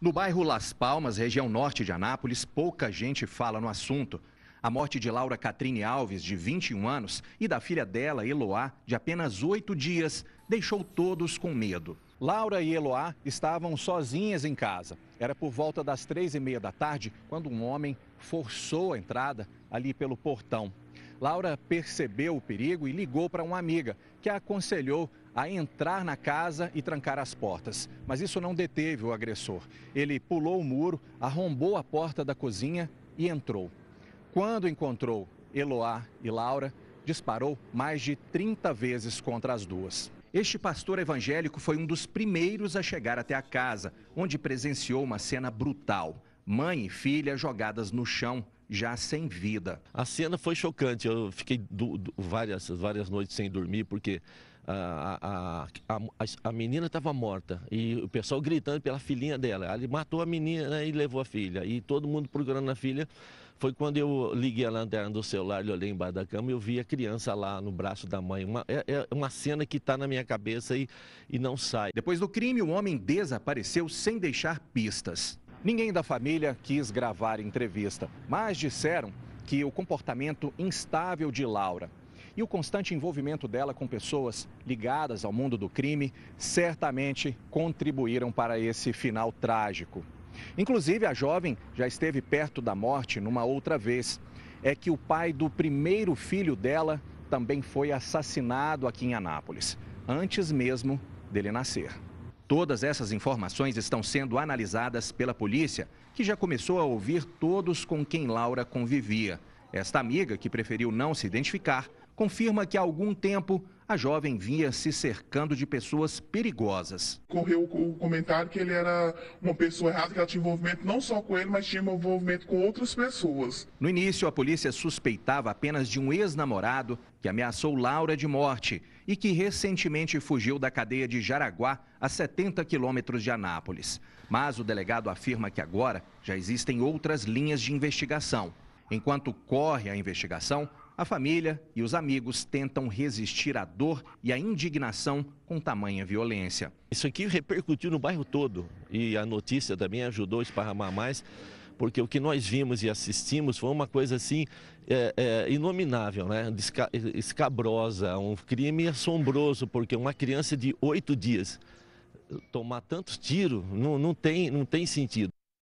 No bairro Las Palmas, região norte de Anápolis, pouca gente fala no assunto. A morte de Laura Catrine Alves, de 21 anos, e da filha dela, Eloá, de apenas oito dias, deixou todos com medo. Laura e Eloá estavam sozinhas em casa. Era por volta das três e meia da tarde quando um homem forçou a entrada ali pelo portão. Laura percebeu o perigo e ligou para uma amiga, que a aconselhou a entrar na casa e trancar as portas. Mas isso não deteve o agressor. Ele pulou o muro, arrombou a porta da cozinha e entrou. Quando encontrou Eloá e Laura, disparou mais de 30 vezes contra as duas. Este pastor evangélico foi um dos primeiros a chegar até a casa, onde presenciou uma cena brutal. Mãe e filha jogadas no chão, já sem vida. A cena foi chocante. Eu fiquei várias, várias noites sem dormir, porque a, a, a, a menina estava morta e o pessoal gritando pela filhinha dela. Ele matou a menina né, e levou a filha. E todo mundo procurando a filha. Foi quando eu liguei a lanterna do celular e olhei embaixo da cama e eu vi a criança lá no braço da mãe. Uma, é, é uma cena que está na minha cabeça e, e não sai. Depois do crime, o homem desapareceu sem deixar pistas. Ninguém da família quis gravar entrevista, mas disseram que o comportamento instável de Laura e o constante envolvimento dela com pessoas ligadas ao mundo do crime certamente contribuíram para esse final trágico. Inclusive, a jovem já esteve perto da morte numa outra vez. É que o pai do primeiro filho dela também foi assassinado aqui em Anápolis, antes mesmo dele nascer. Todas essas informações estão sendo analisadas pela polícia, que já começou a ouvir todos com quem Laura convivia. Esta amiga, que preferiu não se identificar, confirma que há algum tempo a jovem vinha se cercando de pessoas perigosas. Correu o comentário que ele era uma pessoa errada, que ela tinha envolvimento não só com ele, mas tinha envolvimento com outras pessoas. No início, a polícia suspeitava apenas de um ex-namorado que ameaçou Laura de morte e que recentemente fugiu da cadeia de Jaraguá, a 70 quilômetros de Anápolis. Mas o delegado afirma que agora já existem outras linhas de investigação. Enquanto corre a investigação, a família e os amigos tentam resistir à dor e à indignação com tamanha violência. Isso aqui repercutiu no bairro todo e a notícia também ajudou a esparramar mais, porque o que nós vimos e assistimos foi uma coisa assim é, é, inominável, né? escabrosa, um crime assombroso, porque uma criança de oito dias tomar tantos tiros não, não, tem, não tem sentido.